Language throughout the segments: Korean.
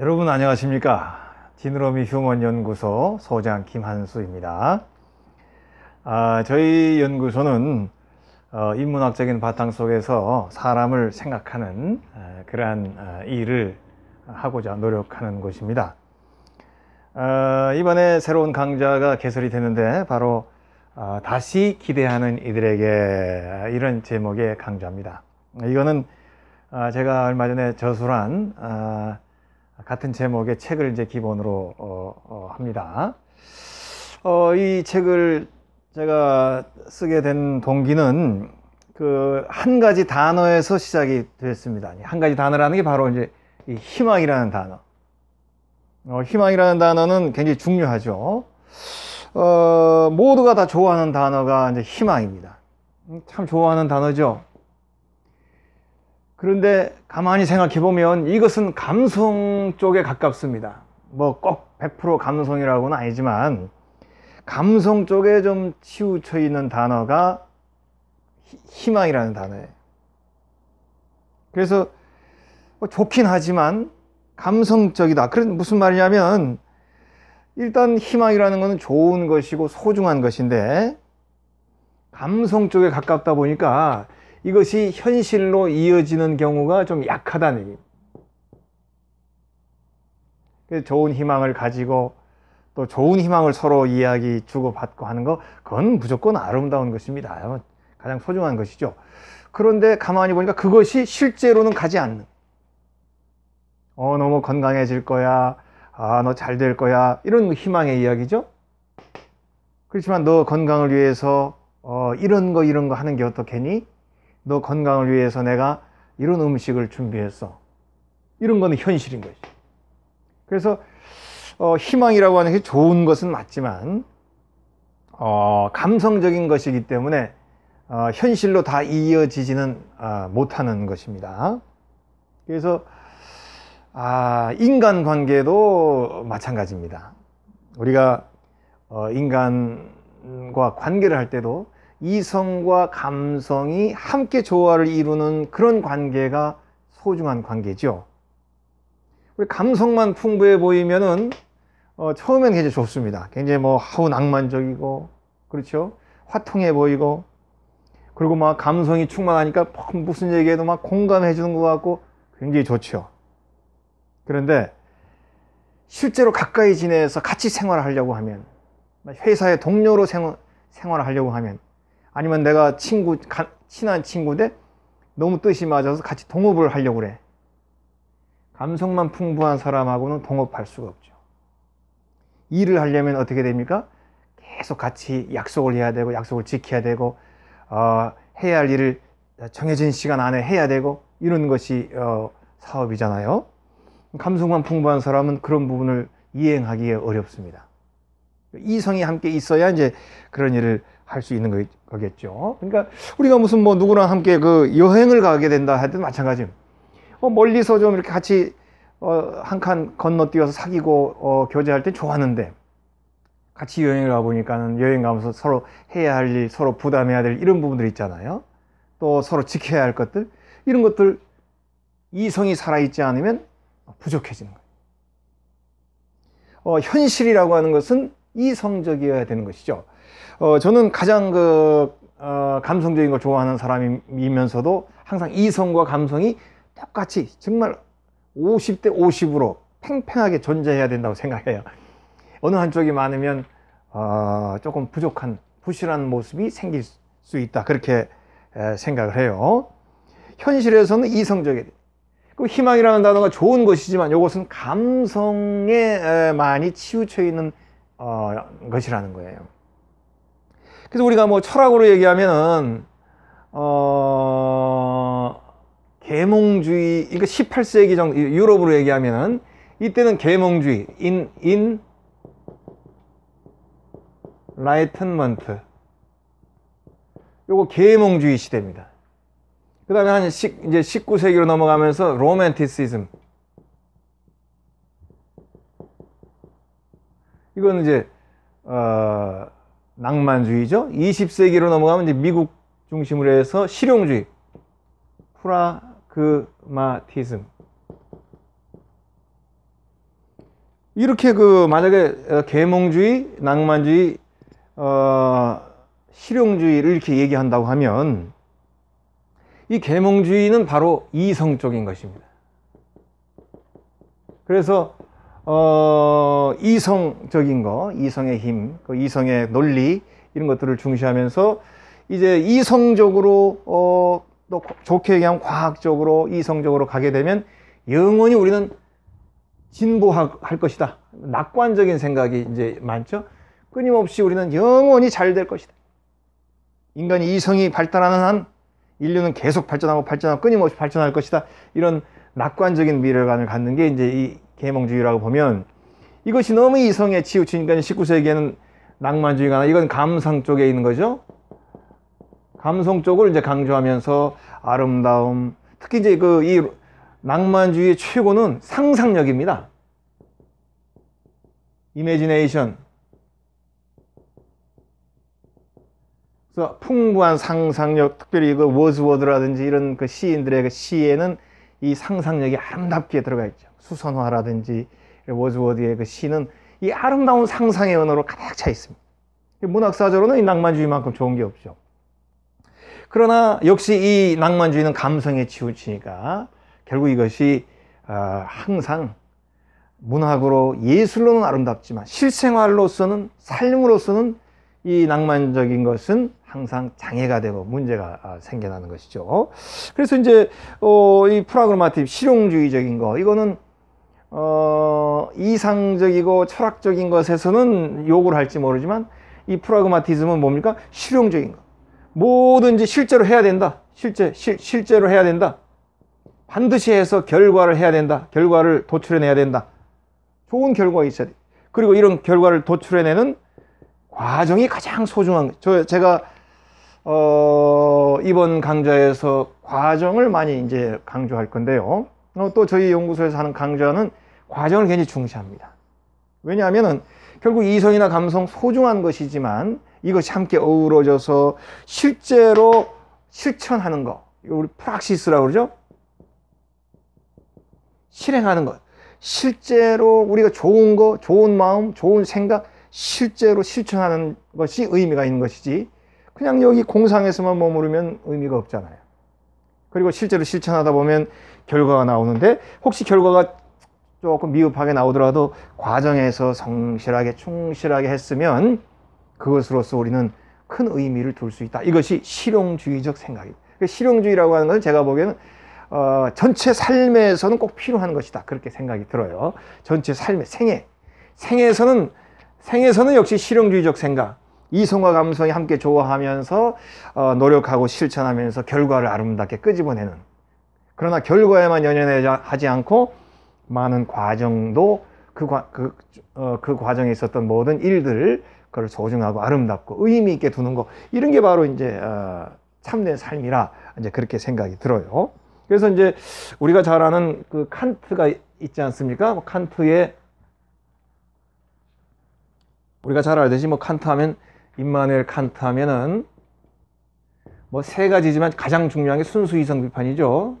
여러분 안녕하십니까 디노러미 휴먼 연구소 소장 김한수입니다 아, 저희 연구소는 어, 인문학적인 바탕 속에서 사람을 생각하는 어, 그러한 어, 일을 하고자 노력하는 곳입니다 아, 이번에 새로운 강좌가 개설이 되는데 바로 아, 다시 기대하는 이들에게 이런 제목의 강좌입니다 이거는 아, 제가 얼마 전에 저술한 같은 제목의 책을 이제 기본으로 어, 어, 합니다. 어, 이 책을 제가 쓰게 된 동기는 그 한 가지 단어에서 시작이 됐습니다. 한 가지 단어라는 게 바로 이제 희망이라는 단어. 어, 희망이라는 단어는 굉장히 중요하죠. 어, 모두가 다 좋아하는 단어가 이제 희망입니다. 음, 참 좋아하는 단어죠. 그런데 가만히 생각해 보면 이것은 감성 쪽에 가깝습니다. 뭐 꼭 100% 감성이라고는 아니지만 감성 쪽에 좀 치우쳐 있는 단어가 희망이라는 단어예요. 그래서 뭐 좋긴 하지만 감성적이다. 그런 무슨 말이냐면 일단 희망이라는 것은 좋은 것이고 소중한 것인데 감성 쪽에 가깝다 보니까 이것이 현실로 이어지는 경우가 좀 약하다는 얘기입니다. 좋은 희망을 가지고 또 좋은 희망을 서로 이야기 주고받고 하는 거 그건 무조건 아름다운 것입니다. 가장 소중한 것이죠. 그런데 가만히 보니까 그것이 실제로는 가지 않는 어, 너무 건강해질 거야. 아, 너 잘 될 거야. 이런 희망의 이야기죠. 그렇지만 너 건강을 위해서 어, 이런 거 이런 거 하는 게 어떻겠니? 너 건강을 위해서 내가 이런 음식을 준비했어. 이런 건 현실인 거지. 그래서 어, 희망이라고 하는 게 좋은 것은 맞지만 어, 감성적인 것이기 때문에 어, 현실로 다 이어지지는 아, 못하는 것입니다. 그래서 아, 인간 관계도 마찬가지입니다. 우리가 어, 인간과 관계를 할 때도 이성과 감성이 함께 조화를 이루는 그런 관계가 소중한 관계죠. 우리 감성만 풍부해 보이면은 어, 처음엔 굉장히 좋습니다. 굉장히 뭐 하우 낭만적이고 그렇죠. 화통해 보이고 그리고 막 감성이 충만하니까 무슨 얘기해도 막 공감해 주는 것 같고 굉장히 좋죠. 그런데 실제로 가까이 지내서 같이 생활하려고 하면 회사의 동료로 생 생활하려고 하면 아니면 내가 친구 가, 친한 친구인데 너무 뜻이 맞아서 같이 동업을 하려고 그래. 감성만 풍부한 사람하고는 동업할 수가 없죠. 일을 하려면 어떻게 됩니까? 계속 같이 약속을 해야 되고 약속을 지켜야 되고 어, 해야 할 일을 정해진 시간 안에 해야 되고 이런 것이 어, 사업이잖아요. 감성만 풍부한 사람은 그런 부분을 이행하기에 어렵습니다. 이성이 함께 있어야 이제 그런 일을 할수 있는 거겠죠. 그러니까 우리가 무슨 뭐 누구랑 함께 그 여행을 가게 된다 해도 마찬가지입니다. 어, 멀리서 좀 이렇게 같이 어, 한칸 건너뛰어서 사귀고 어, 교제할 때 좋았는데 같이 여행을 가보니까는 여행 가면서 서로 해야 할 일, 서로 부담해야 될 이런 부분들 있잖아요. 또 서로 지켜야 할 것들 이런 것들 이성이 살아있지 않으면 부족해지는 거예요. 어, 현실이라고 하는 것은 이성적이어야 되는 것이죠. 어, 저는 가장 그 어, 감성적인 걸 좋아하는 사람이면서도 항상 이성과 감성이 똑같이 정말 50대 50으로 팽팽하게 존재해야 된다고 생각해요. 어느 한쪽이 많으면 어, 조금 부족한 부실한 모습이 생길 수 있다 그렇게 에, 생각을 해요. 현실에서는 이성적이 그 희망이라는 단어가 좋은 것이지만 이것은 감성에 에, 많이 치우쳐 있는 어, 것이라는 거예요. 그래서 우리가 뭐 철학으로 얘기하면은 어 계몽주의 그러니까 18세기 정도 유럽으로 얘기하면은 이때는 계몽주의 인 인 라이튼먼트 요거 계몽주의 시대입니다. 그 다음에 한 시, 이제 19세기로 넘어가면서 로맨티시즘. 이건 이제, 어, 낭만주의죠. 20세기로 넘어가면 이제 미국 중심으로 해서 실용주의, 프라그마티즘. 이렇게 그 만약에 어, 계몽주의, 낭만주의, 어, 실용주의를 이렇게 얘기한다고 하면 이 계몽주의는 바로 이성적인 것입니다. 그래서 어, 이성적인 거, 이성의 힘, 그 이성의 논리 이런 것들을 중시하면서 이제 이성적으로 어, 또 좋게 얘기하면 과학적으로 이성적으로 가게 되면 영원히 우리는 진보할 것이다. 낙관적인 생각이 이제 많죠. 끊임없이 우리는 영원히 잘 될 것이다. 인간이 이성이 발달하는 한 인류는 계속 발전하고 발전하고 끊임없이 발전할 것이다. 이런 낙관적인 미래관을 갖는 게 이제 이 계몽주의라고 보면 이것이 너무 이성에 치우치니까 그러니까 19세기에는 낭만주의가 나 이건 감성 쪽에 있는 거죠. 감성 쪽을 이제 강조하면서 아름다움, 특히 이제 그 이 낭만주의의 최고는 상상력입니다. 이미지네이션. 그래서 풍부한 상상력, 특별히 그 워즈워드라든지 이런 그 시인들의 그 시에는 이 상상력이 아름답게 들어가 있죠. 수선화라든지 워즈워드의 그 시는 이 아름다운 상상의 언어로 가득 차 있습니다. 문학사적으로는 이 낭만주의만큼 좋은 게 없죠. 그러나 역시 이 낭만주의는 감성에 치우치니까 결국 이것이 아, 항상 문학으로 예술로는 아름답지만 실생활로서는 삶으로서는 이 낭만적인 것은 항상 장애가 되고 문제가 아, 생겨나는 것이죠. 그래서 이제 어, 이 프라그마틱 실용주의적인 거 이거는 어, 이상적이고 철학적인 것에서는 욕을 할지 모르지만 이 프라그마티즘은 뭡니까? 실용적인 것. 뭐든지 실제로 해야 된다. 실제, 실, 실제로 해야 된다. 반드시 해서 결과를 해야 된다. 결과를 도출해내야 된다. 좋은 결과가 있어야 돼. 그리고 이런 결과를 도출해내는 과정이 가장 소중한 거죠. 저, 제가, 어, 이번 강좌에서 과정을 많이 이제 강조할 건데요. 어, 또 저희 연구소에서 하는 강좌는 과정을 굉장히 중시합니다. 왜냐하면 결국 이성이나 감성 소중한 것이지만 이것이 함께 어우러져서 실제로 실천하는 것, 우리 프락시스라고 그러죠? 실행하는 것. 실제로 우리가 좋은 거, 좋은 마음, 좋은 생각, 실제로 실천하는 것이 의미가 있는 것이지, 그냥 여기 공상에서만 머무르면 의미가 없잖아요. 그리고 실제로 실천하다 보면 결과가 나오는데 혹시 결과가 조금 미흡하게 나오더라도 과정에서 성실하게 충실하게 했으면 그것으로서 우리는 큰 의미를 둘 수 있다. 이것이 실용주의적 생각입니다. 그 실용주의라고 하는 것은 제가 보기에는 어, 전체 삶에서는 꼭 필요한 것이다. 그렇게 생각이 들어요. 전체 삶의 생애. 생애에서는, 생에서는 역시 실용주의적 생각. 이성과 감성이 함께 조화하면서 어, 노력하고 실천하면서 결과를 아름답게 끄집어내는 그러나 결과에만 연연하지 않고 많은 과정도 그, 과, 그, 어, 그 과정에 있었던 모든 일들을 그걸 소중하고 아름답고 의미 있게 두는 거 이런 게 바로 이제 어, 참된 삶이라 이제 그렇게 생각이 들어요. 그래서 이제 우리가 잘 아는 그 칸트가 있지 않습니까? 뭐 칸트의 우리가 잘 알듯이 뭐 칸트 하면 임마누엘 칸트 하면은 뭐 세 가지지만 가장 중요한 게 순수 이성 비판이죠.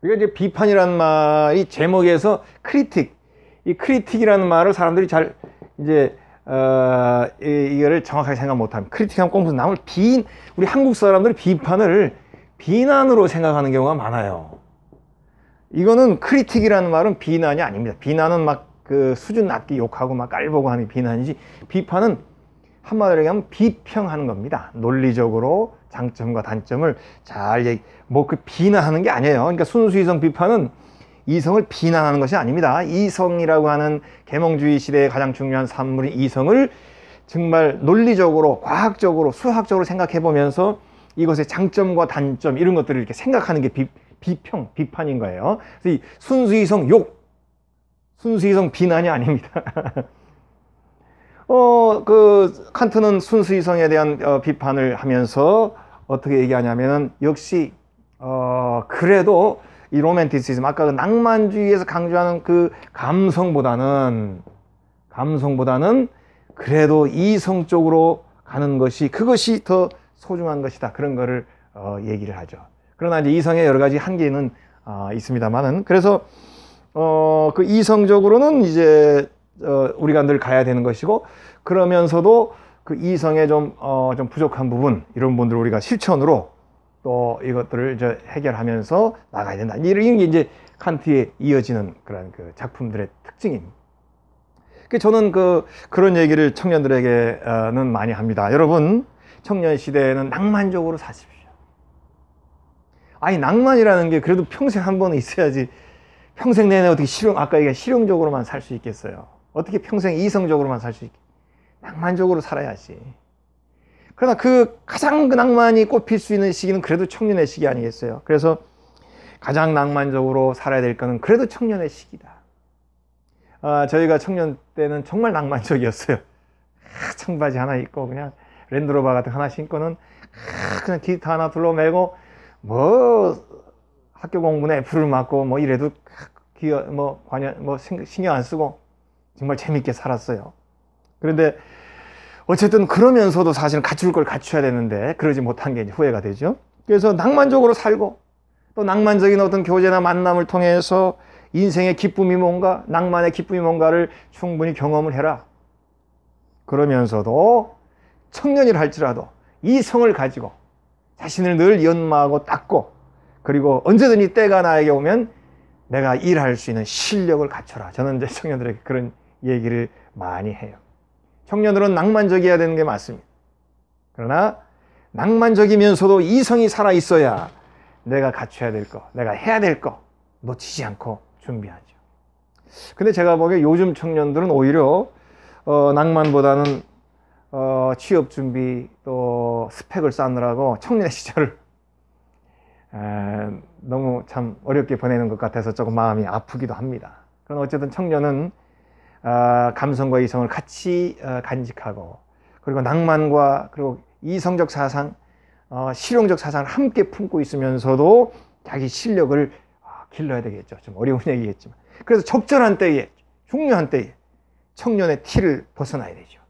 우리가 그러니까 이제 비판이라는 말이 제목에서 크리틱, 이 크리틱이라는 말을 사람들이 잘 이제 어, 이, 거를 정확하게 생각 못하면 크리틱하면 꼭 무슨 남을 비인 우리 한국 사람들이 비판을 비난으로 생각하는 경우가 많아요. 이거는 크리틱이라는 말은 비난이 아닙니다. 비난은 막그 수준 낮게 욕하고 막 깔보고 하는 비난이지 비판은 한마디로 얘기하면 비평하는 겁니다. 논리적으로 장점과 단점을 잘 얘기, 뭐 그 비난하는 게 아니에요. 그러니까 순수이성 비판은 이성을 비난하는 것이 아닙니다. 이성이라고 하는 계몽주의 시대의 가장 중요한 산물인 이성을 정말 논리적으로, 과학적으로, 수학적으로 생각해 보면서 이것의 장점과 단점 이런 것들을 이렇게 생각하는 게 비, 비평, 비판인 거예요. 그래서 이 순수이성 욕 순수이성 비난이 아닙니다. 어, 그 칸트는 순수이성에 대한 어, 비판을 하면서 어떻게 얘기하냐면은 역시 어, 그래도 이 로맨티시즘 아까 그 낭만주의에서 강조하는 그 감성보다는 감성보다는 그래도 이성 쪽으로 가는 것이 그것이 더 소중한 것이다 그런 거를 어, 얘기를 하죠. 그러나 이제 이성의 여러 가지 한계는 어, 있습니다만은 그래서 어, 그 이성적으로는 이제 어, 우리가 늘 가야 되는 것이고 그러면서도 그이성에 좀, 어, 좀 부족한 부분 이런 분들 우리가 실천으로 또 이것들을 이제 해결하면서 나가야 된다. 이런 게 이제 칸트에 이어지는 그런 그 작품들의 특징입니다. 그 저는 그 그런 얘기를 청년들에게는 많이 합니다. 여러분 청년 시대에는 낭만적으로 사십시오. 아니 낭만이라는 게 그래도 평생 한번 있어야지 평생 내내 어떻게 실용, 아까 얘기한 실용적으로만 살 수 있겠어요? 어떻게 평생 이성적으로만 살 수 있겠, 낭만적으로 살아야지. 그러나 그 가장 그 낭만이 꽃필 수 있는 시기는 그래도 청년의 시기 아니겠어요? 그래서 가장 낭만적으로 살아야 될 거는 그래도 청년의 시기다. 아, 저희가 청년 때는 정말 낭만적이었어요. 아, 청바지 하나 입고 그냥 랜드로바 같은 하나 신고는 아, 그냥 기타 하나 둘러매고 뭐 학교 공부에 애플을 맞고 뭐 이래도 아, 기어 뭐 관여 뭐 신경 안 쓰고 정말 재밌게 살았어요. 그런데 어쨌든 그러면서도 사실은 갖출 걸 갖춰야 되는데 그러지 못한 게 이제 후회가 되죠. 그래서 낭만적으로 살고 또 낭만적인 어떤 교제나 만남을 통해서 인생의 기쁨이 뭔가, 낭만의 기쁨이 뭔가를 충분히 경험을 해라. 그러면서도 청년이라 할지라도 이성을 가지고 자신을 늘 연마하고 닦고 그리고 언제든지 때가 나에게 오면 내가 일할 수 있는 실력을 갖춰라. 저는 이제 청년들에게 그런 얘기를 많이 해요. 청년들은 낭만적이어야 되는 게 맞습니다. 그러나 낭만적이면서도 이성이 살아 있어야 내가 갖춰야 될 거, 내가 해야 될 거 놓치지 않고 준비하죠. 근데 제가 보기에 요즘 청년들은 오히려 어, 낭만보다는 어, 취업 준비 또 스펙을 쌓느라고 청년 시절을 너무 참 어렵게 보내는 것 같아서 조금 마음이 아프기도 합니다. 그러 어쨌든 청년은 어, 감성과 이성을 같이 어, 간직하고 그리고 낭만과 그리고 이성적 사상, 어, 실용적 사상을 함께 품고 있으면서도 자기 실력을 아, 길러야 되겠죠. 좀 어려운 얘기겠지만. 그래서 적절한 때에, 중요한 때에 청년의 티를 벗어나야 되죠.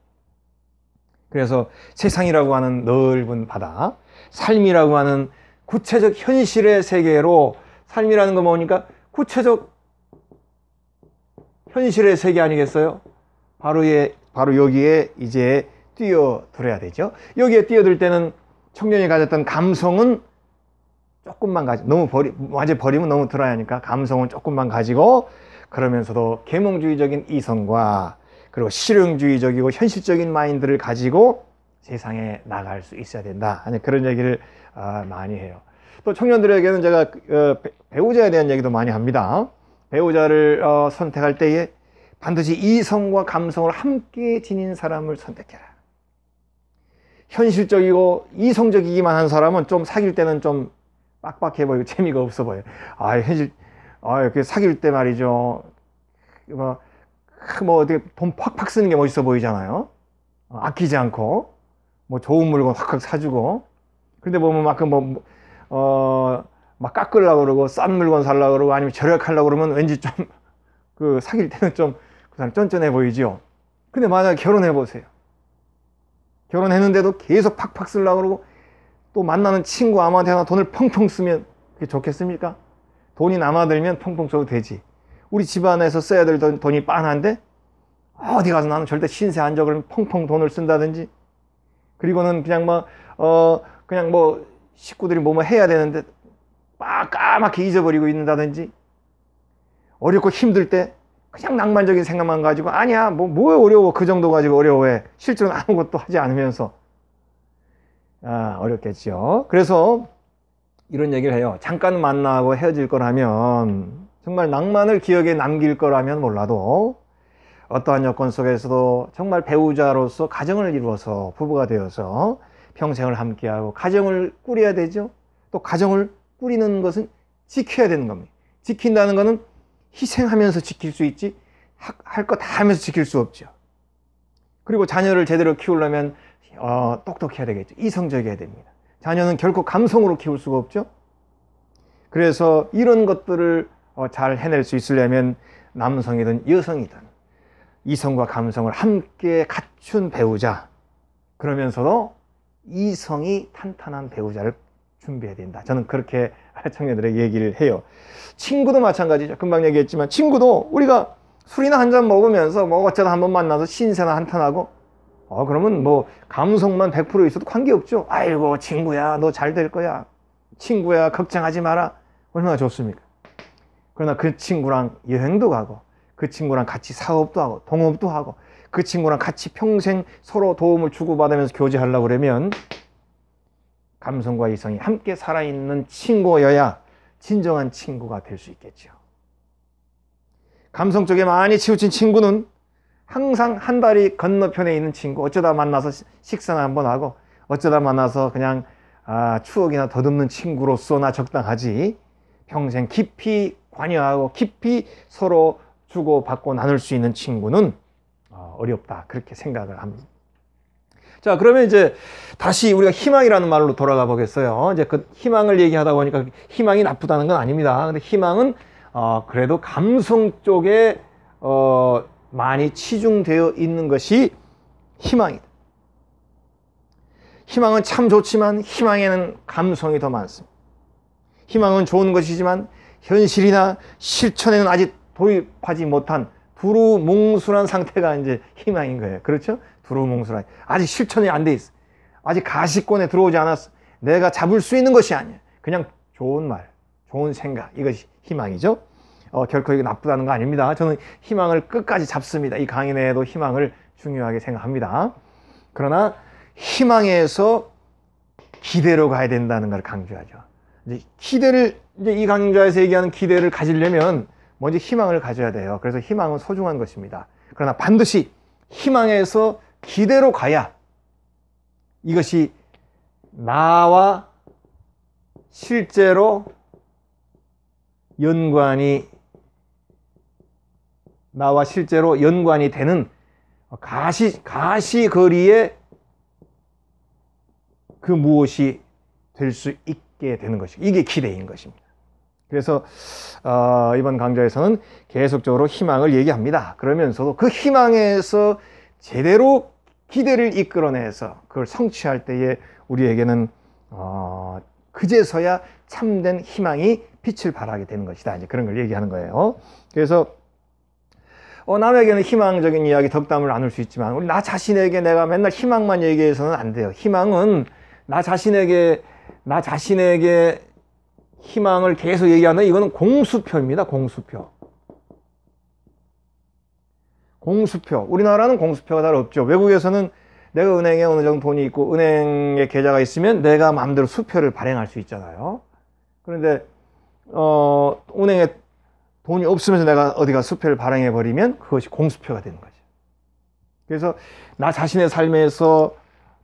그래서 세상이라고 하는 넓은 바다, 삶이라고 하는 구체적 현실의 세계로 삶이라는 거 보니까 구체적 현실의 세계 아니겠어요? 바로, 예, 바로 여기에 이제 뛰어들어야 되죠. 여기에 뛰어들 때는 청년이 가졌던 감성은 조금만 가지 너무 버리 완전 버리면 너무 드라야하니까 감성은 조금만 가지고 그러면서도 계몽주의적인 이성과 그리고 실용주의적이고 현실적인 마인드를 가지고 세상에 나갈 수 있어야 된다. 아니 그런 얘기를 아, 많이 해요. 또 청년들에게는 제가 어, 배우자에 대한 얘기도 많이 합니다. 배우자를 어, 선택할 때에 반드시 이성과 감성을 함께 지닌 사람을 선택해라. 현실적이고 이성적이기만 한 사람은 좀 사귈 때는 좀 빡빡해 보이고 재미가 없어 보여요. 아, 현실, 아, 그 사귈 때 말이죠. 뭐, 뭐 어떻게 돈 팍팍 쓰는 게 멋있어 보이잖아요. 어, 아끼지 않고, 뭐 좋은 물건 확확 사주고, 근데 보면 뭐, 뭐, 막그 뭐, 어, 막 깎으려고 그러고, 싼 물건 살려고 그러고, 아니면 절약하려고 그러면 왠지 좀, 그, 사귈 때는 좀, 그 사람 쩐쫀해보이죠 근데 만약에 결혼해보세요. 결혼했는데도 계속 팍팍 쓰려고 그러고, 또 만나는 친구 아무한테나 돈을 펑펑 쓰면 그게 좋겠습니까? 돈이 남아들면 펑펑 써도 되지. 우리 집안에서 써야 될 돈이 빤한데, 어디 가서 나는 절대 신세 안 적으면 펑펑 돈을 쓴다든지, 그리고는 그냥 막, 뭐, 어, 그냥 뭐 식구들이 뭐 뭐 해야 되는데 막 까맣게 잊어버리고 있는다든지 어렵고 힘들 때 그냥 낭만적인 생각만 가지고 아니야 뭐 뭐에 어려워 그 정도 가지고 어려워해 실제로는 아무것도 하지 않으면서 아 어렵겠죠 그래서 이런 얘기를 해요 잠깐 만나고 헤어질 거라면 정말 낭만을 기억에 남길 거라면 몰라도 어떠한 여건 속에서도 정말 배우자로서 가정을 이루어서 부부가 되어서 평생을 함께하고 가정을 꾸려야 되죠. 또 가정을 꾸리는 것은 지켜야 되는 겁니다. 지킨다는 것은 희생하면서 지킬 수 있지 할것다 하면서 지킬 수 없죠. 그리고 자녀를 제대로 키우려면 어, 똑똑해야 되겠죠. 이성적이어야 됩니다. 자녀는 결코 감성으로 키울 수가 없죠. 그래서 이런 것들을 어, 잘 해낼 수 있으려면 남성이든 여성이든 이성과 감성을 함께 갖춘 배우자 그러면서도 이성이 탄탄한 배우자를 준비해야 된다. 저는 그렇게 청년들에게 얘기를 해요. 친구도 마찬가지죠. 금방 얘기했지만 친구도 우리가 술이나 한잔 먹으면서 뭐 어쩌다 한 번 만나서 신세나 한탄하고 어 그러면 뭐 감성만 100% 있어도 관계없죠. 아이고 친구야 너 잘 될 거야. 친구야 걱정하지 마라. 얼마나 좋습니까? 그러나 그 친구랑 여행도 가고 그 친구랑 같이 사업도 하고 동업도 하고 그 친구랑 같이 평생 서로 도움을 주고받으면서 교제하려고 그러면 감성과 이성이 함께 살아있는 친구여야 진정한 친구가 될 수 있겠죠. 감성 쪽에 많이 치우친 친구는 항상 한 다리 건너편에 있는 친구, 어쩌다 만나서 식사나 한번 하고, 어쩌다 만나서 그냥 아, 추억이나 더듬는 친구로서나 적당하지, 평생 깊이 관여하고 깊이 서로 주고받고 나눌 수 있는 친구는 아, 어렵다 그렇게 생각을 합니다. 자 그러면 이제 다시 우리가 희망이라는 말로 돌아가 보겠어요. 이제 그 희망을 얘기하다 보니까 희망이 나쁘다는 건 아닙니다. 근데 희망은 어, 그래도 감성 쪽에 어, 많이 치중되어 있는 것이 희망이다. 희망은 참 좋지만 희망에는 감성이 더 많습니다. 희망은 좋은 것이지만 현실이나 실천에는 아직 도입하지 못한 두루뭉술한 상태가 이제 희망인 거예요. 그렇죠? 두루뭉술한. 아직 실천이 안 돼 있어. 아직 가시권에 들어오지 않았어. 내가 잡을 수 있는 것이 아니야. 그냥 좋은 말, 좋은 생각. 이것이 희망이죠. 어, 결코 이게 나쁘다는 거 아닙니다. 저는 희망을 끝까지 잡습니다. 이 강의 내에도 희망을 중요하게 생각합니다. 그러나 희망에서 기대로 가야 된다는 걸 강조하죠. 이제 기대를 이제 이 강좌에서 얘기하는 기대를 가지려면 먼저 희망을 가져야 돼요. 그래서 희망은 소중한 것입니다. 그러나 반드시 희망에서 기대로 가야 이것이 나와 실제로 연관이 나와 실제로 연관이 되는 가시 가시 거리에 그 무엇이 될 수 있게 되는 것이 이게 기대인 것입니다. 그래서 어, 이번 강좌에서는 계속적으로 희망을 얘기합니다. 그러면서도 그 희망에서 제대로 기대를 이끌어내서 그걸 성취할 때에 우리에게는 어, 그제서야 참된 희망이 빛을 발하게 되는 것이다. 이제 그런 걸 얘기하는 거예요. 그래서 어, 남에게는 희망적인 이야기 덕담을 나눌 수 있지만 우리 나 자신에게 내가 맨날 희망만 얘기해서는 안 돼요. 희망은 나 자신에게 나 자신에게 희망을 계속 얘기하는 이거는 공수표입니다. 공수표. 공수표. 우리나라는 공수표가 잘 없죠. 외국에서는 내가 은행에 어느 정도 돈이 있고 은행에 계좌가 있으면 내가 마음대로 수표를 발행할 수 있잖아요. 그런데 어, 은행에 돈이 없으면서 내가 어디가 수표를 발행해 버리면 그것이 공수표가 되는 거죠. 그래서 나 자신의 삶에서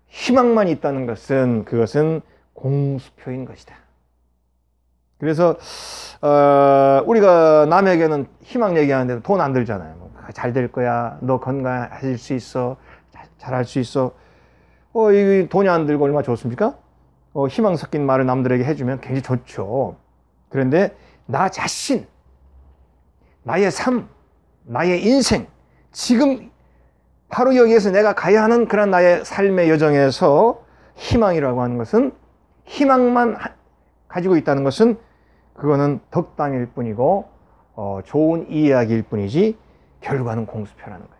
희망만 있다는 것은 그것은 공수표인 것이다. 그래서 어, 우리가 남에게는 희망 얘기하는데 돈 안 들잖아요. 뭐, 아, 잘될 거야. 너 건강해질 수 있어. 잘 할 수 있어. 어, 이 돈이 안 들고 얼마나 좋습니까? 어, 희망 섞인 말을 남들에게 해주면 굉장히 좋죠. 그런데 나 자신, 나의 삶, 나의 인생, 지금 바로 여기에서 내가 가야 하는 그런 나의 삶의 여정에서 희망이라고 하는 것은 희망만 가지고 있다는 것은 그거는 덕담일 뿐이고 어, 좋은 이야기일 뿐이지 결과는 공수표라는 거예요.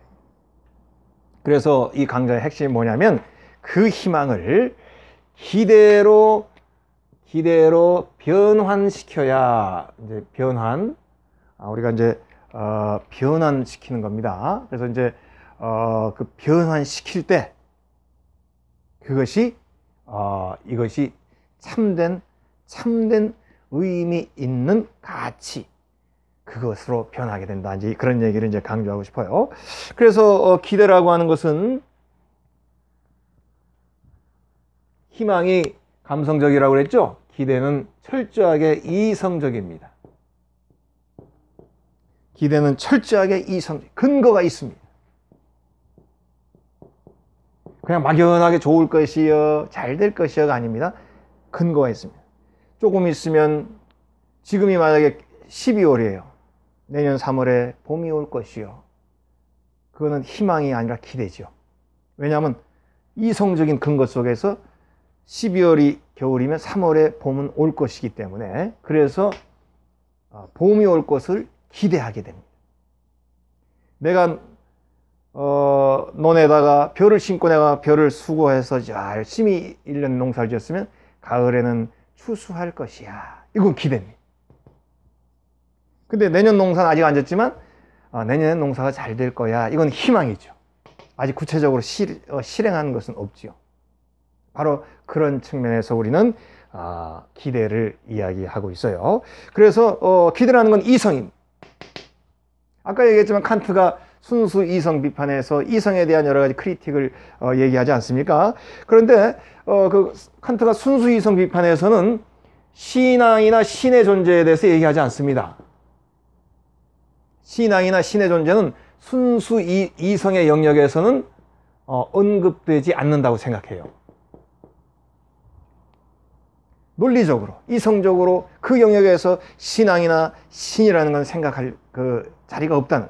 그래서 이 강좌의 핵심이 뭐냐면 그 희망을 기대로 기대로 변환시켜야 이제 변환 아, 우리가 이제 어, 변환시키는 겁니다. 그래서 이제 어, 그 변환시킬 때 그것이 어, 이것이 참된 참된 의미 있는 가치 그것으로 변하게 된다. 든지 그런 얘기를 이제 강조하고 싶어요. 그래서 어, 기대라고 하는 것은 희망이 감성적이라고 그랬죠? 기대는 철저하게 이성적입니다. 기대는 철저하게 이성 근거가 있습니다. 그냥 막연하게 좋을 것이여, 잘 될 것이여가 아닙니다. 근거가 있습니다. 조금 있으면 지금이 만약에 12월이에요. 내년 3월에 봄이 올 것이요. 그거는 희망이 아니라 기대죠. 왜냐하면 이성적인 근거 속에서 12월이 겨울이면 3월에 봄은 올 것이기 때문에 그래서 어, 봄이 올 것을 기대하게 됩니다. 내가 어, 논에다가 벼를 심고 내가 벼를 수거해서 열심히 1년 농사를 지었으면 가을에는 추수할 것이야. 이건 기대입니다. 근데 내년 농사는 아직 안 졌지만 어, 내년 농사가 잘 될 거야. 이건 희망이죠. 아직 구체적으로 실, 어, 실행하는 것은 없지 바로 그런 측면에서 우리는 어, 기대를 이야기하고 있어요. 그래서 어, 기대라는 건 이성인. 아까 얘기했지만 칸트가 순수 이성 비판에서 이성에 대한 여러 가지 크리틱을 어, 얘기하지 않습니까? 그런데 어, 그 칸트가 순수 이성 비판에서는 신앙이나 신의 존재에 대해서 얘기하지 않습니다. 신앙이나 신의 존재는 순수 이, 이성의 영역에서는 어, 언급되지 않는다고 생각해요. 논리적으로, 이성적으로 그 영역에서 신앙이나 신이라는 건 생각할 그 자리가 없다는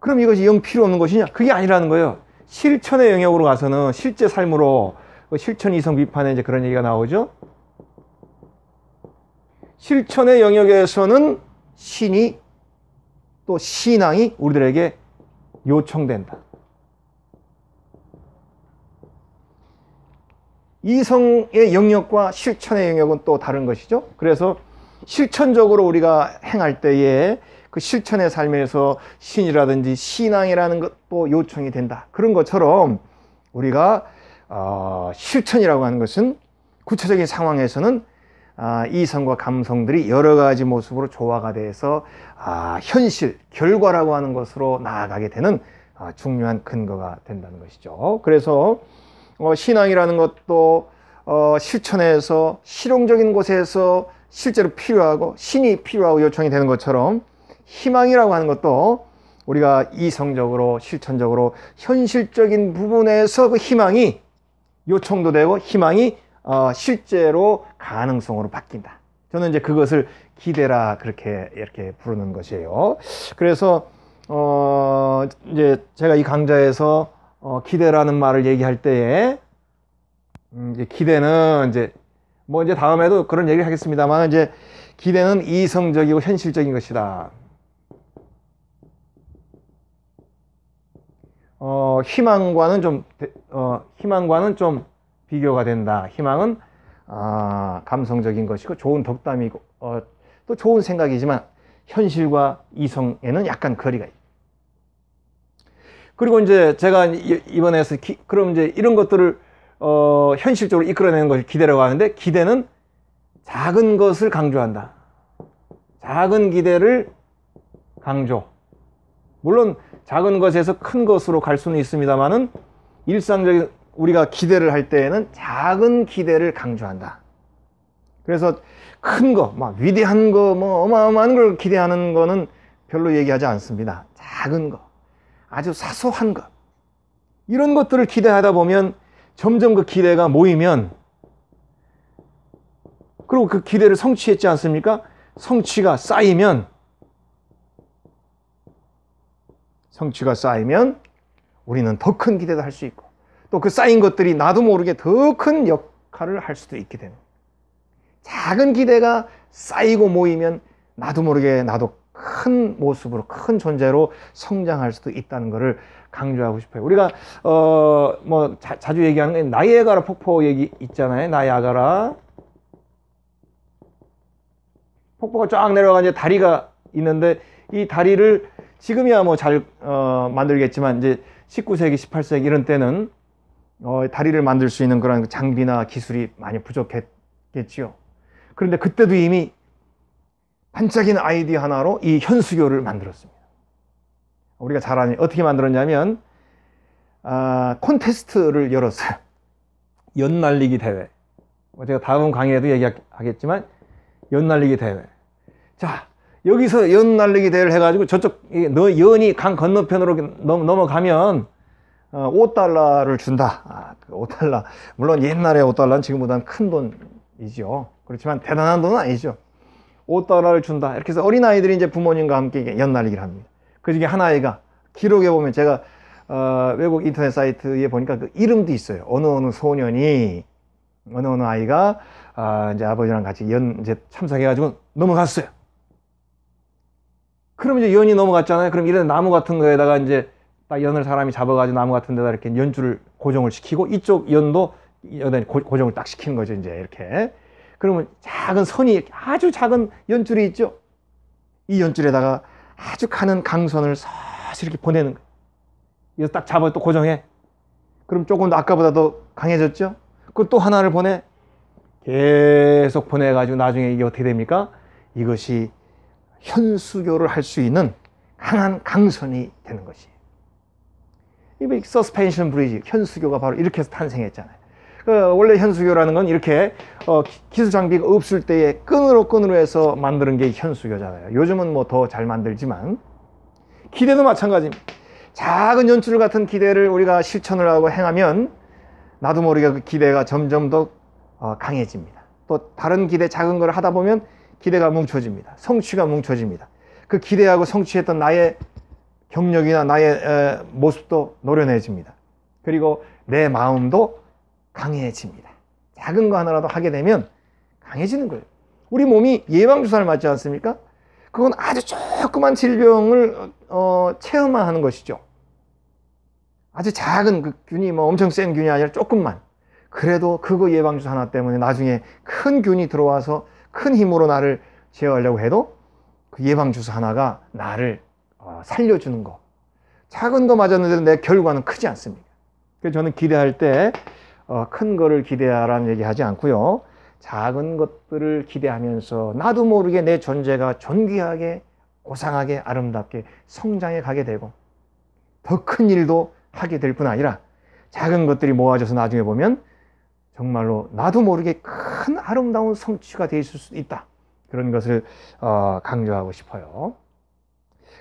그럼 이것이 영 필요 없는 것이냐? 그게 아니라는 거예요. 실천의 영역으로 가서는 실제 삶으로 그 실천 이성 비판에 이제 그런 얘기가 나오죠. 실천의 영역에서는 신이 또 신앙이 우리들에게 요청된다. 이성의 영역과 실천의 영역은 또 다른 것이죠. 그래서 실천적으로 우리가 행할 때에 그 실천의 삶에서 신이라든지 신앙이라는 것도 요청이 된다. 그런 것처럼 우리가 어, 실천이라고 하는 것은 구체적인 상황에서는 아, 이성과 감성들이 여러 가지 모습으로 조화가 돼서 아, 현실, 결과라고 하는 것으로 나아가게 되는 아, 중요한 근거가 된다는 것이죠. 그래서 어, 신앙이라는 것도 어, 실천에서 실용적인 곳에서 실제로 필요하고 신이 필요하고 요청이 되는 것처럼 희망이라고 하는 것도 우리가 이성적으로 실천적으로 현실적인 부분에서 그 희망이 요청도 되고 희망이 어, 실제로 가능성으로 바뀐다. 저는 이제 그것을 기대라 그렇게 이렇게 부르는 것이에요. 그래서 어 이제 제가 이 강좌에서 어 기대라는 말을 얘기할 때에 음, 이제 기대는 이제 뭐 이제 다음에도 그런 얘기를 하겠습니다만 이제 기대는 이성적이고 현실적인 것이다. 어, 희망과는 좀 어, 희망과는 좀 비교가 된다. 희망은 아, 감성적인 것이고 좋은 덕담이고 어, 또 좋은 생각이지만 현실과 이성에는 약간 거리가 있다. 그리고 이제 제가 이번에 해서 기, 그럼 이제 이런 것들을 어, 현실적으로 이끌어내는 것을 기대라고 하는데 기대는 작은 것을 강조한다. 작은 기대를 강조. 물론 작은 것에서 큰 것으로 갈 수는 있습니다만은 일상적인 우리가 기대를 할 때에는 작은 기대를 강조한다. 그래서 큰 거, 막 위대한 거, 뭐 어마어마한 걸 기대하는 거는 별로 얘기하지 않습니다. 작은 거, 아주 사소한 것. 이런 것들을 기대하다 보면 점점 그 기대가 모이면 그리고 그 기대를 성취했지 않습니까? 성취가 쌓이면 성취가 쌓이면 우리는 더 큰 기대도 할 수 있고 또 그 쌓인 것들이 나도 모르게 더 큰 역할을 할 수도 있게 되는 작은 기대가 쌓이고 모이면 나도 모르게 나도 큰 모습으로 큰 존재로 성장할 수도 있다는 것을 강조하고 싶어요. 우리가 어 뭐 자주 얘기하는 게 나이아가라 폭포 얘기 있잖아요. 나이아가라 폭포가 쫙 내려가 이제 다리가 있는데 이 다리를 지금이야 뭐잘 어, 만들겠지만 이제 19세기, 18세기 이런 때는 어, 다리를 만들 수 있는 그런 장비나 기술이 많이 부족했겠지요. 그런데 그때도 이미 반짝이는 아이디 하나로 이 현수교를 만들었습니다. 우리가 잘 아는 어떻게 만들었냐면 아, 콘테스트를 열었어요. 연날리기 대회. 뭐 제가 다음 강의에도 얘기하겠지만 연날리기 대회. 자, 여기서 연 날리기 대회를 해가지고 저쪽 너 연이 강 건너편으로 넘어가면 넘 어, 5달러를 준다. 아, 그 5달러. 물론 옛날에 5달러는 지금보다는 큰 돈이죠. 그렇지만 대단한 돈은 아니죠. 5달러를 준다. 이렇게 해서 어린아이들이 이제 부모님과 함께 연날리기를 합니다. 그 중에 한아이가 기록에 보면 제가 어, 외국 인터넷 사이트에 보니까 그 이름도 있어요. 어느 어느 소년이 어느 어느 아이가 아, 이제 아버지랑 같이 연 이제 참석해가지고 넘어갔어요. 그럼 이제 연이 넘어갔잖아요. 그럼 이런 나무 같은 거에다가 이제 딱 연을 사람이 잡아가지고 나무 같은 데다 이렇게 연줄을 고정을 시키고 이쪽 연도 여기다 고정을 딱 시키는 거죠. 이제 이렇게. 그러면 작은 선이 아주 작은 연줄이 있죠. 이 연줄에다가 아주 가는 강선을 사실 이렇게 보내는 거예요. 이거 딱 잡아 또 고정해. 그럼 조금 더 아까보다 더 강해졌죠? 그또 하나를 보내. 계속 보내가지고 나중에 이게 어떻게 됩니까? 이것이 현수교를 할 수 있는 강한 강선이 되는 것이에요. 이 서스펜션 브리지, 현수교가 바로 이렇게 해서 탄생했잖아요. 그 원래 현수교라는 건 이렇게 어, 기술 장비가 없을 때에 끈으로 끈으로 해서 만드는 게 현수교잖아요. 요즘은 뭐 더 잘 만들지만 기대도 마찬가지입니다. 작은 연출 같은 기대를 우리가 실천을 하고 행하면 나도 모르게 그 기대가 점점 더 어, 강해집니다. 또 다른 기대 작은 걸 하다 보면 기대가 뭉쳐집니다. 성취가 뭉쳐집니다. 그 기대하고 성취했던 나의 경력이나 나의 모습도 노련해집니다. 그리고 내 마음도 강해집니다. 작은 거 하나라도 하게 되면 강해지는 거예요. 우리 몸이 예방주사를 맞지 않습니까? 그건 아주 조그만 질병을 어, 체험하는 것이죠. 아주 작은 그 균이 뭐 엄청 센 균이 아니라 조금만. 그래도 그거 예방주사 하나 때문에 나중에 큰 균이 들어와서 큰 힘으로 나를 제어하려고 해도 그 예방주사 하나가 나를 어, 살려주는 거. 작은 거 맞았는데도 내 결과는 크지 않습니다. 그래서 저는 기대할 때큰 어, 거를 기대하라는 얘기 하지 않고요. 작은 것들을 기대하면서 나도 모르게 내 존재가 존귀하게 고상하게 아름답게 성장해 가게 되고 더 큰 일도 하게 될 뿐 아니라 작은 것들이 모아져서 나중에 보면 정말로 나도 모르게 큰 아름다운 성취가 되어 있을 수도 있다. 그런 것을 어, 강조하고 싶어요.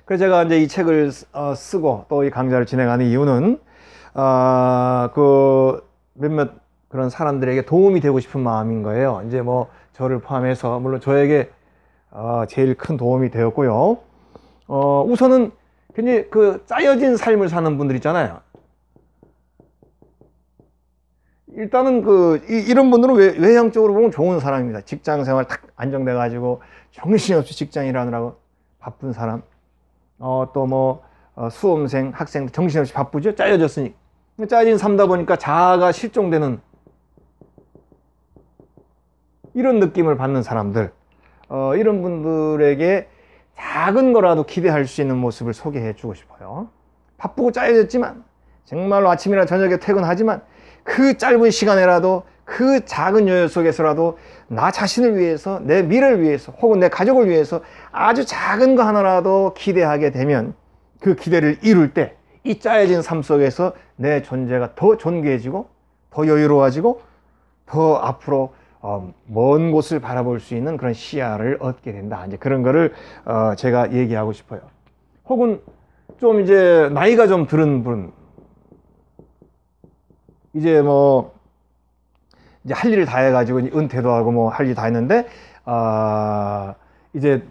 그래서 제가 이제 이 책을 어, 쓰고 또 이 강좌를 진행하는 이유는 어, 그 몇몇 그런 사람들에게 도움이 되고 싶은 마음인 거예요. 이제 뭐 저를 포함해서 물론 저에게 제일 큰 도움이 되었고요. 우선은 굉장히 그 짜여진 삶을 사는 분들 있잖아요. 일단은 그 이, 런 분들은 외, 외형적으로 보면 좋은 사람입니다. 직장 생활 딱 안정돼 가지고 정신없이 직장 일하느라고 바쁜 사람. 어, 또뭐 어, 수험생, 학생 정신없이 바쁘죠. 짜여졌으니. 짜여진 삶다 보니까 자아가 실종되는 이런 느낌을 받는 사람들. 어, 이런 분들에게 작은 거라도 기대할 수 있는 모습을 소개해 주고 싶어요. 바쁘고 짜여졌지만 정말로 아침이나 저녁에 퇴근하지만 그 짧은 시간에라도 그 작은 여유 속에서라도 나 자신을 위해서 내 미래를 위해서 혹은 내 가족을 위해서 아주 작은 거 하나라도 기대하게 되면 그 기대를 이룰 때 이 짜여진 삶 속에서 내 존재가 더 존귀해지고 더 여유로워지고 더 앞으로 어, 먼 곳을 바라볼 수 있는 그런 시야를 얻게 된다. 이제 그런 거를 어, 제가 얘기하고 싶어요. 혹은 좀 이제 나이가 좀 들은 분, 이제 뭐 이제 할 일을 다 해가지고 은퇴도 하고 뭐 할 일 다 했는데 아 이제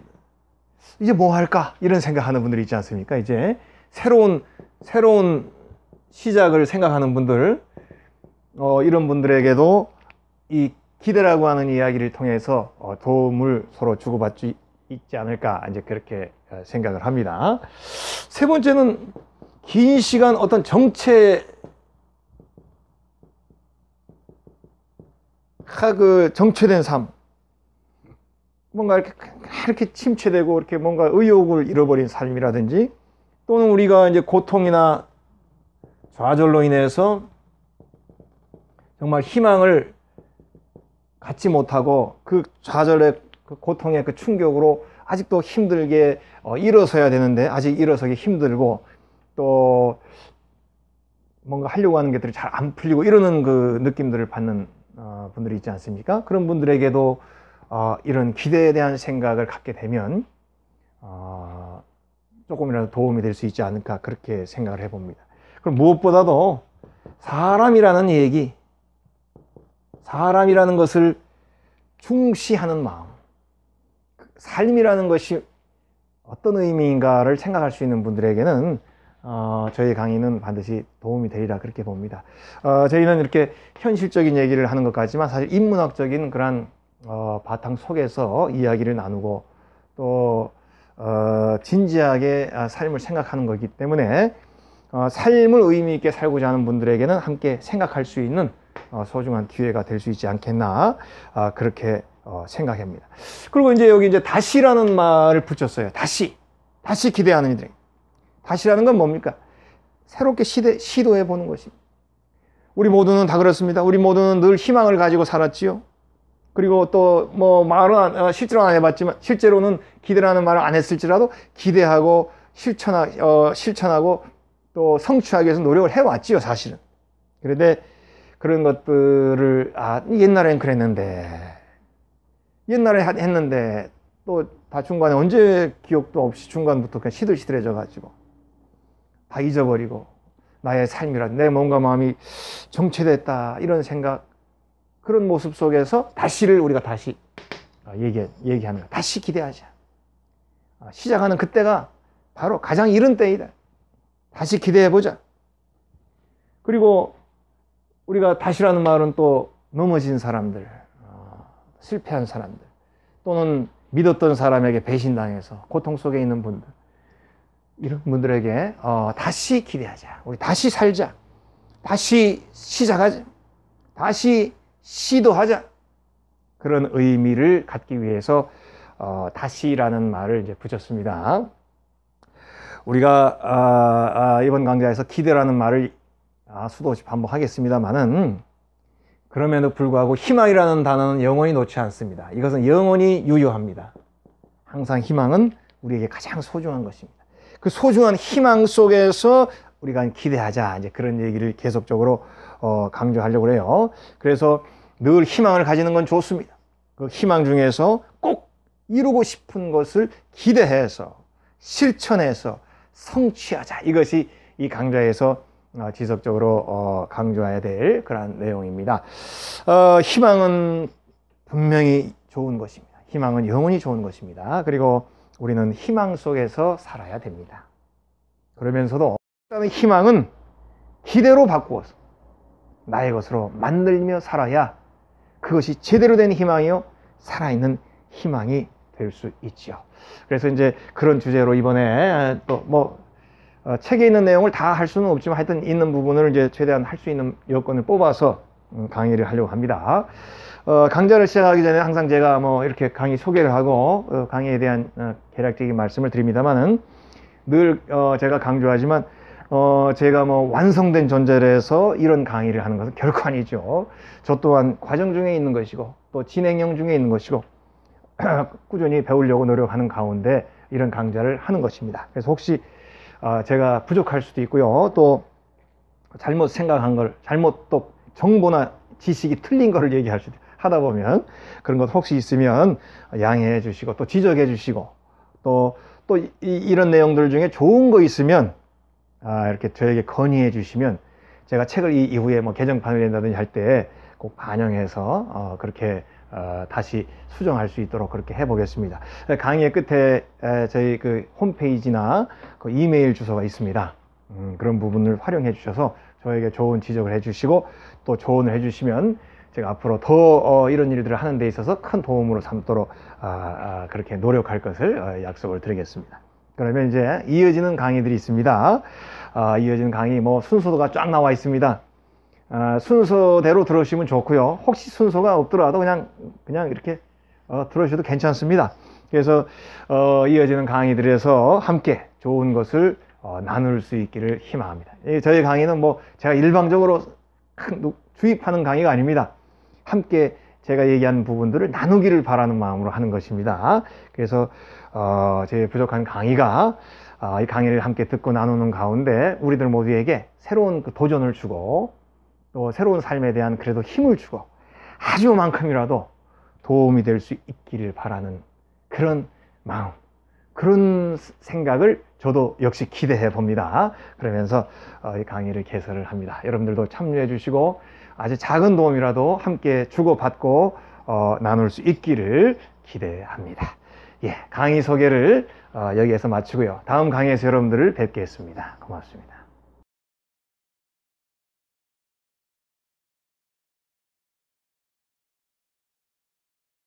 이제 뭐 할까 이런 생각하는 분들이 있지 않습니까? 이제 새로운 새로운 시작을 생각하는 분들 어, 이런 분들에게도 이 기대라고 하는 이야기를 통해서 어, 도움을 서로 주고받지 있지 않을까 이제 그렇게 어, 생각을 합니다. 세 번째는 긴 시간 어떤 정체 그 정체된 삶, 뭔가 이렇게, 이렇게 침체되고 이렇게 뭔가 의욕을 잃어버린 삶이라든지 또는 우리가 이제 고통이나 좌절로 인해서 정말 희망을 갖지 못하고 그 좌절의 그 고통의 그 충격으로 아직도 힘들게 어, 일어서야 되는데 아직 일어서기 힘들고 또 뭔가 하려고 하는 것들이 잘 안 풀리고 이러는 그 느낌들을 받는 분들이 있지 않습니까? 그런 분들에게도 어, 이런 기대에 대한 생각을 갖게 되면 어, 조금이라도 도움이 될 수 있지 않을까 그렇게 생각을 해봅니다. 그럼 무엇보다도 사람이라는 얘기, 사람이라는 것을 중시하는 마음, 그 삶이라는 것이 어떤 의미인가를 생각할 수 있는 분들에게는 어, 저희 강의는 반드시 도움이 되리라 그렇게 봅니다. 어, 저희는 이렇게 현실적인 얘기를 하는 것 같지만 사실 인문학적인 그러 어, 바탕 속에서 이야기를 나누고 또 어, 진지하게 아, 삶을 생각하는 거기 때문에 어, 삶을 의미 있게 살고자 하는 분들에게는 함께 생각할 수 있는 어, 소중한 기회가 될 수 있지 않겠나 어, 그렇게 어, 생각합니다. 그리고 이제 여기 이제 다시라는 말을 붙였어요. 다시 다시 기대하는 이들. 다시라는 건 뭡니까? 새롭게 시대, 시도해 보는 것입니다. 우리 모두는 다 그렇습니다. 우리 모두는 늘 희망을 가지고 살았지요. 그리고 또뭐 말은 어, 실제로안 해봤지만 실제로는 기대라는 말을 안 했을지라도 기대하고 실천하, 어, 실천하고 또 성취하기 위해서 노력을 해왔지요, 사실은. 그런데 그런 것들을 아 옛날엔 그랬는데 옛날에 했는데 또 다 중간에 언제 기억도 없이 중간부터 그냥 시들시들해져 가지고 다 잊어버리고 나의 삶이란 내 몸과 마음이 정체됐다 이런 생각 그런 모습 속에서 다시를 우리가 다시 아, 얘기, 얘기하는 거 다시 기대하자 아, 시작하는 그때가 바로 가장 이른 때이다 다시 기대해보자 그리고 우리가 다시라는 말은 또 넘어진 사람들 아, 실패한 사람들 또는 믿었던 사람에게 배신당해서 고통 속에 있는 분들 이런 분들에게 어, 다시 기대하자. 우리 다시 살자. 다시 시작하자. 다시 시도하자. 그런 의미를 갖기 위해서 어, 다시라는 말을 이제 붙였습니다. 우리가 아, 아, 이번 강좌에서 기대라는 말을 아, 수도 없이 반복하겠습니다만은 그럼에도 불구하고 희망이라는 단어는 영원히 놓지 않습니다. 이것은 영원히 유효합니다. 항상 희망은 우리에게 가장 소중한 것입니다. 그 소중한 희망 속에서 우리가 기대하자. 이제 그런 얘기를 계속적으로 어, 강조하려고 해요. 그래서 늘 희망을 가지는 건 좋습니다. 그 희망 중에서 꼭 이루고 싶은 것을 기대해서 실천해서 성취하자. 이것이 이 강좌에서 어, 지속적으로 어, 강조해야 될그런 내용입니다. 어, 희망은 분명히 좋은 것입니다. 희망은 영원히 좋은 것입니다. 그리고 우리는 희망 속에서 살아야 됩니다. 그러면서도 어떤 희망은 기대로 바꾸어서 나의 것으로 만들며 살아야 그것이 제대로 된 희망이요 살아있는 희망이 될 수 있지요. 그래서 이제 그런 주제로 이번에 또뭐 어, 책에 있는 내용을 다 할 수는 없지만 하여튼 있는 부분을 이제 최대한 할 수 있는 여건을 뽑아서 음, 강의를 하려고 합니다. 어, 강좌를 시작하기 전에 항상 제가 뭐 이렇게 강의 소개를 하고 어, 강의에 대한 어, 개략적인 말씀을 드립니다만은 늘 어, 제가 강조하지만 어, 제가 뭐 완성된 존재에서 이런 강의를 하는 것은 결코 아니죠. 저 또한 과정 중에 있는 것이고 또 진행형 중에 있는 것이고 꾸준히 배우려고 노력하는 가운데 이런 강좌를 하는 것입니다. 그래서 혹시 아, 제가 부족할 수도 있고요. 또 잘못 생각한 걸 잘못 또 정보나 지식이 틀린 거를 얘기할 수도 하다 보면 그런 것 혹시 있으면 양해해 주시고 또 지적해 주시고 또, 또 이, 이런 내용들 중에 좋은 거 있으면 아, 이렇게 저에게 건의해 주시면 제가 책을 이 이후에 뭐 개정판을 낸다든지 할 때 꼭 반영해서 어, 그렇게 어, 다시 수정할 수 있도록 그렇게 해보겠습니다. 강의의 끝에 에, 저희 그 홈페이지나 그 이메일 주소가 있습니다. 음, 그런 부분을 활용해 주셔서 저에게 좋은 지적을 해 주시고 또 조언을 해 주시면 제가 앞으로 더 어, 이런 일들을 하는 데 있어서 큰 도움으로 삼도록 아, 아, 그렇게 노력할 것을 어, 약속을 드리겠습니다. 그러면 이제 이어지는 강의들이 있습니다. 아, 이어지는 강의 뭐 순서가 쫙 나와 있습니다. 순서대로 들어오시면 좋고요. 혹시 순서가 없더라도 그냥 그냥 이렇게 어, 들어오셔도 괜찮습니다. 그래서 이어지는 강의들에서 함께 좋은 것을 나눌 수 있기를 희망합니다. 저희 강의는 뭐 제가 일방적으로 큰 주입하는 강의가 아닙니다. 함께 제가 얘기한 부분들을 나누기를 바라는 마음으로 하는 것입니다. 그래서 어, 제 부족한 강의가 어, 이 강의를 함께 듣고 나누는 가운데 우리들 모두에게 새로운 그 도전을 주고 또 새로운 삶에 대한 그래도 힘을 주고 아주만큼이라도 도움이 될 수 있기를 바라는 그런 마음, 그런 생각을 저도 역시 기대해 봅니다. 그러면서 어, 이 강의를 개설을 합니다. 여러분들도 참여해 주시고 아주 작은 도움이라도 함께 주고받고 어, 나눌 수 있기를 기대합니다. 예, 강의 소개를 어, 여기에서 마치고요. 다음 강의에서 여러분들을 뵙겠습니다. 고맙습니다.